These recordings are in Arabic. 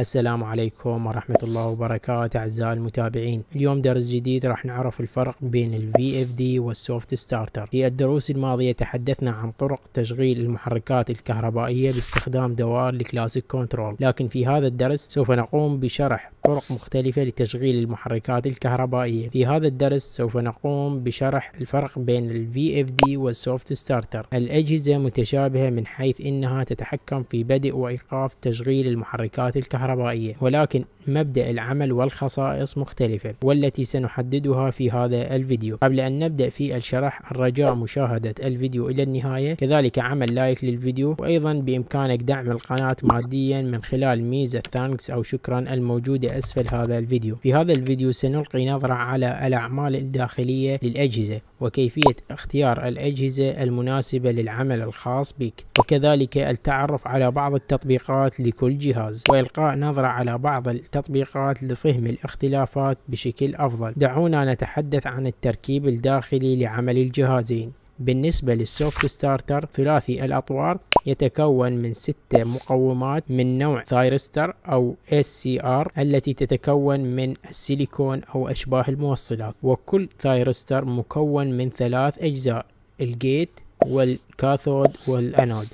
السلام عليكم ورحمة الله وبركاته أعزائي المتابعين اليوم درس جديد راح نعرف الفرق بين الـ VFD والسوفت ستارتر في الدروس الماضية تحدثنا عن طرق تشغيل المحركات الكهربائية باستخدام دوار الكلاسيك كنترول لكن في هذا الدرس سوف نقوم بشرح طرق مختلفة لتشغيل المحركات الكهربائية في هذا الدرس سوف نقوم بشرح الفرق بين الـ VFD والسوفت ستارتر الأجهزة متشابهة من حيث أنها تتحكم في بدء وإيقاف تشغيل المحركات الكهربائية ولكن مبدأ العمل والخصائص مختلفة والتي سنحددها في هذا الفيديو قبل أن نبدأ في الشرح الرجاء مشاهدة الفيديو إلى النهاية كذلك عمل لايك للفيديو وأيضا بإمكانك دعم القناة ماديا من خلال ميزة ثانكس أو شكرا الموجودة أسفل هذا الفيديو في هذا الفيديو سنلقي نظرة على الأعمال الداخلية للأجهزة وكيفية اختيار الأجهزة المناسبة للعمل الخاص بك وكذلك التعرف على بعض التطبيقات لكل جهاز وإلقاء نظرة على بعض التطبيقات لفهم الاختلافات بشكل أفضل دعونا نتحدث عن التركيب الداخلي لعمل الجهازين بالنسبة للسوفت ستارتر ثلاثي الأطوار يتكون من ستة مقومات من نوع ثايرستر أو SCR التي تتكون من السيليكون أو أشباه الموصلات وكل ثايرستر مكون من ثلاث أجزاء الجيت والكاثود والأنود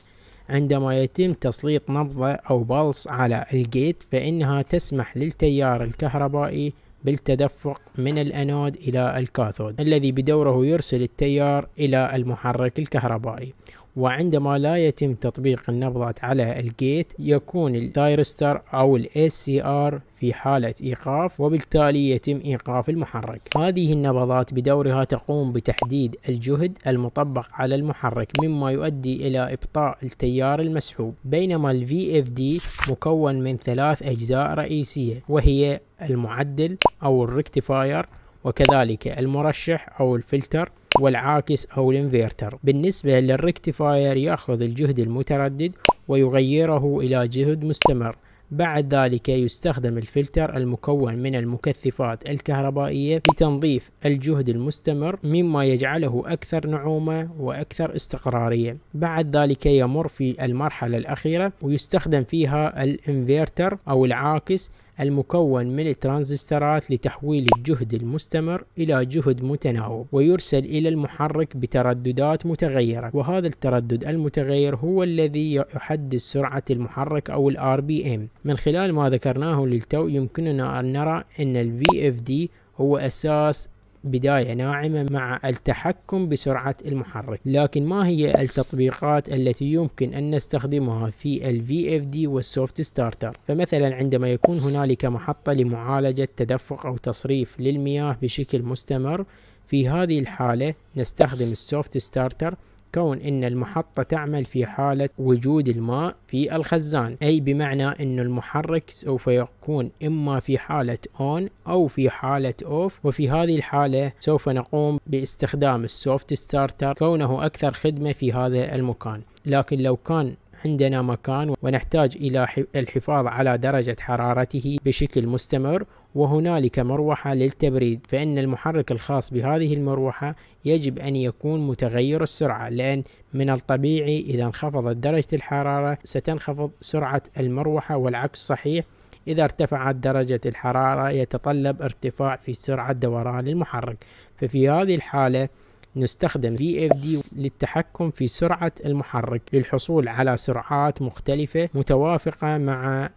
عندما يتم تسليط نبضة أو بلس على الجيت فإنها تسمح للتيار الكهربائي بالتدفق من الأنود إلى الكاثود الذي بدوره يرسل التيار إلى المحرك الكهربائي وعندما لا يتم تطبيق النبضات على الجيت يكون الدايرستر او الاس سي ار في حالة ايقاف وبالتالي يتم ايقاف المحرك هذه النبضات بدورها تقوم بتحديد الجهد المطبق على المحرك مما يؤدي الى ابطاء التيار المسحوب بينما الفي اف دي مكون من ثلاث اجزاء رئيسية وهي المعدل او الريكتيفاير وكذلك المرشح او الفلتر والعاكس أو الانفيرتر بالنسبة للريكتفاير يأخذ الجهد المتردد ويغيره إلى جهد مستمر بعد ذلك يستخدم الفلتر المكون من المكثفات الكهربائية لتنظيف الجهد المستمر مما يجعله أكثر نعومة وأكثر استقرارية بعد ذلك يمر في المرحلة الأخيرة ويستخدم فيها الانفيرتر أو العاكس المكون من الترانزستورات لتحويل الجهد المستمر إلى جهد متناوب ويرسل إلى المحرك بترددات متغيرة وهذا التردد المتغير هو الذي يحدد سرعة المحرك أو الـ RPM من خلال ما ذكرناه للتو يمكننا أن نرى أن الـ VFD هو أساس بداية ناعمة مع التحكم بسرعة المحرك لكن ما هي التطبيقات التي يمكن أن نستخدمها في الـ VFD والسوفت ستارتر فمثلا عندما يكون هنالك محطة لمعالجة تدفق أو تصريف للمياه بشكل مستمر في هذه الحالة نستخدم السوفت ستارتر كون أن المحطة تعمل في حالة وجود الماء في الخزان أي بمعنى أن المحرك سوف يكون إما في حالة on أو في حالة off وفي هذه الحالة سوف نقوم باستخدام السوفت ستارتر كونه أكثر خدمة في هذا المكان لكن لو كان عندنا مكان ونحتاج إلى الحفاظ على درجة حرارته بشكل مستمر وهنالك مروحة للتبريد فإن المحرك الخاص بهذه المروحة يجب أن يكون متغير السرعة لأن من الطبيعي إذا انخفضت درجة الحرارة ستنخفض سرعة المروحة والعكس صحيح إذا ارتفعت درجة الحرارة يتطلب ارتفاع في سرعة دوران المحرك ففي هذه الحالة نستخدم VFD للتحكم في سرعة المحرك للحصول على سرعات مختلفة متوافقة مع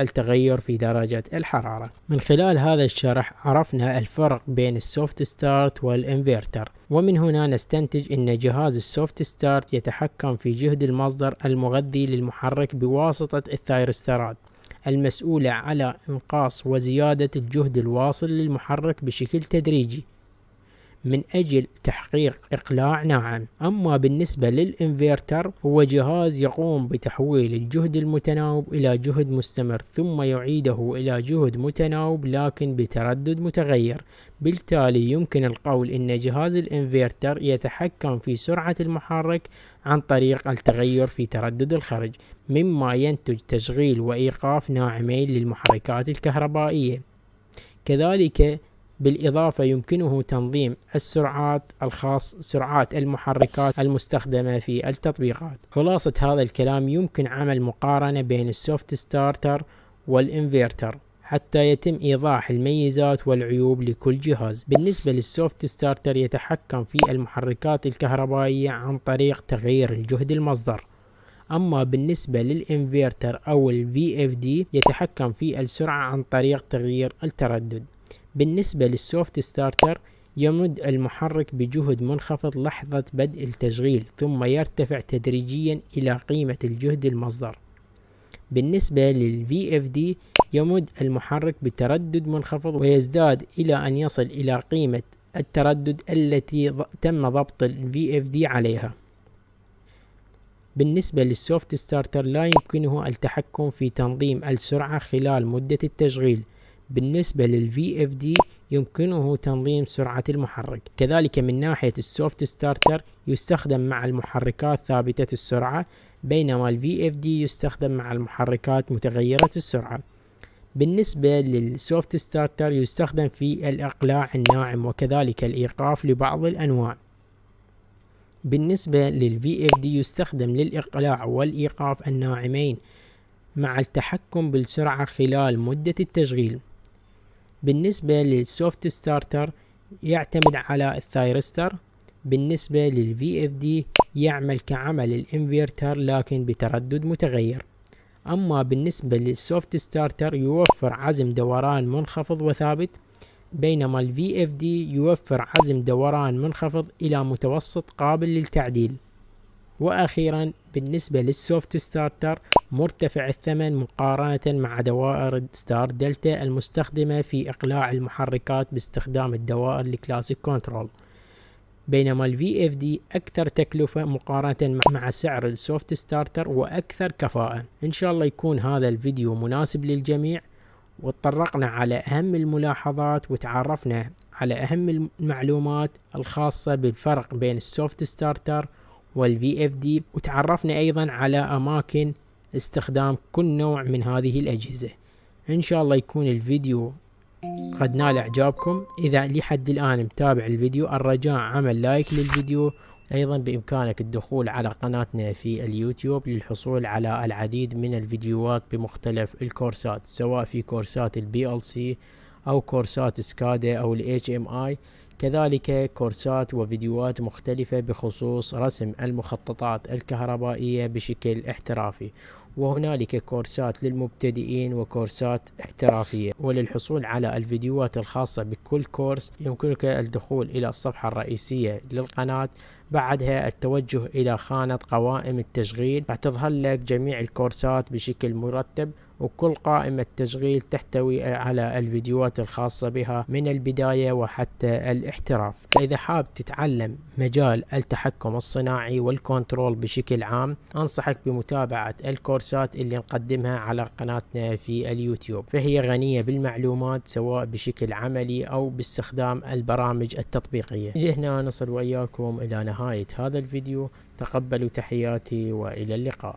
التغير في درجة الحرارة من خلال هذا الشرح عرفنا الفرق بين السوفت ستارت والانفرتر ومن هنا نستنتج أن جهاز السوفت ستارت يتحكم في جهد المصدر المغذي للمحرك بواسطة الثايرسترات المسؤولة على إنقاص وزيادة الجهد الواصل للمحرك بشكل تدريجي من أجل تحقيق إقلاع ناعم أما بالنسبة للإنفيرتر هو جهاز يقوم بتحويل الجهد المتناوب إلى جهد مستمر ثم يعيده إلى جهد متناوب لكن بتردد متغير بالتالي يمكن القول أن جهاز الإنفيرتر يتحكم في سرعة المحرك عن طريق التغير في تردد الخرج مما ينتج تشغيل وإيقاف ناعمين للمحركات الكهربائية كذلك بالإضافة يمكنه تنظيم السرعات الخاص سرعات المحركات المستخدمة في التطبيقات خلاصة هذا الكلام يمكن عمل مقارنة بين السوفت ستارتر والإنفيرتر حتى يتم إيضاح الميزات والعيوب لكل جهاز بالنسبة للسوفت ستارتر يتحكم في المحركات الكهربائية عن طريق تغيير الجهد المصدر أما بالنسبة للإنفيرتر أو الـ VFD يتحكم في السرعة عن طريق تغيير التردد بالنسبة للسوفت ستارتر يمد المحرك بجهد منخفض لحظة بدء التشغيل ثم يرتفع تدريجيا إلى قيمة الجهد المصدر بالنسبة لل VFD يمد المحرك بتردد منخفض ويزداد إلى أن يصل إلى قيمة التردد التي تم ضبط ال VFD عليها بالنسبة للسوفت ستارتر لا يمكنه التحكم في تنظيم السرعة خلال مدة التشغيل بالنسبة للفي اف دي يمكنه تنظيم سرعة المحرك كذلك من ناحية السوفت ستارتر يستخدم مع المحركات ثابتة السرعة بينما الفي اف دي يستخدم مع المحركات متغيرة السرعة بالنسبة للسوفت ستارتر يستخدم في الإقلاع الناعم وكذلك الإيقاف لبعض الأنواع بالنسبة للفي اف دي يستخدم للإقلاع والإيقاف الناعمين مع التحكم بالسرعة خلال مدة التشغيل بالنسبة للسوفت ستارتر يعتمد على الثايرستر بالنسبة للفي اف دي يعمل كعمل الانفيرتر لكن بتردد متغير أما بالنسبة للسوفت ستارتر يوفر عزم دوران منخفض وثابت بينما الفي اف دي يوفر عزم دوران منخفض إلى متوسط قابل للتعديل واخيرا بالنسبه للسوفت ستارتر مرتفع الثمن مقارنه مع دوائر ستار دلتا المستخدمه في اقلاع المحركات باستخدام الدوائر الكلاسيك كنترول بينما ال اف دي اكثر تكلفه مقارنه مع سعر السوفت ستارتر واكثر كفاءه ان شاء الله يكون هذا الفيديو مناسب للجميع وتطرقنا على اهم الملاحظات وتعرفنا على اهم المعلومات الخاصه بالفرق بين السوفت ستارتر والفي اف دي وتعرفنا ايضا على اماكن استخدام كل نوع من هذه الاجهزة ان شاء الله يكون الفيديو قد نال اعجابكم اذا لحد الان متابع الفيديو الرجاء عمل لايك للفيديو ايضا بامكانك الدخول على قناتنا في اليوتيوب للحصول على العديد من الفيديوهات بمختلف الكورسات سواء في كورسات البي ال سي او كورسات سكادا او الاتش ام اي كذلك كورسات وفيديوهات مختلفة بخصوص رسم المخططات الكهربائية بشكل احترافي وهنالك كورسات للمبتدئين وكورسات احترافية وللحصول على الفيديوهات الخاصة بكل كورس يمكنك الدخول إلى الصفحة الرئيسية للقناة بعدها التوجه إلى خانة قوائم التشغيل راح تظهر لك جميع الكورسات بشكل مرتب وكل قائمة تشغيل تحتوي على الفيديوهات الخاصة بها من البداية وحتى الاحتراف فإذا حاب تتعلم مجال التحكم الصناعي والكنترول بشكل عام أنصحك بمتابعة الكورس الكورسات اللي نقدمها على قناتنا في اليوتيوب فهي غنية بالمعلومات سواء بشكل عملي أو باستخدام البرامج التطبيقية إلى هنا نصل وإياكم إلى نهاية هذا الفيديو تقبلوا تحياتي وإلى اللقاء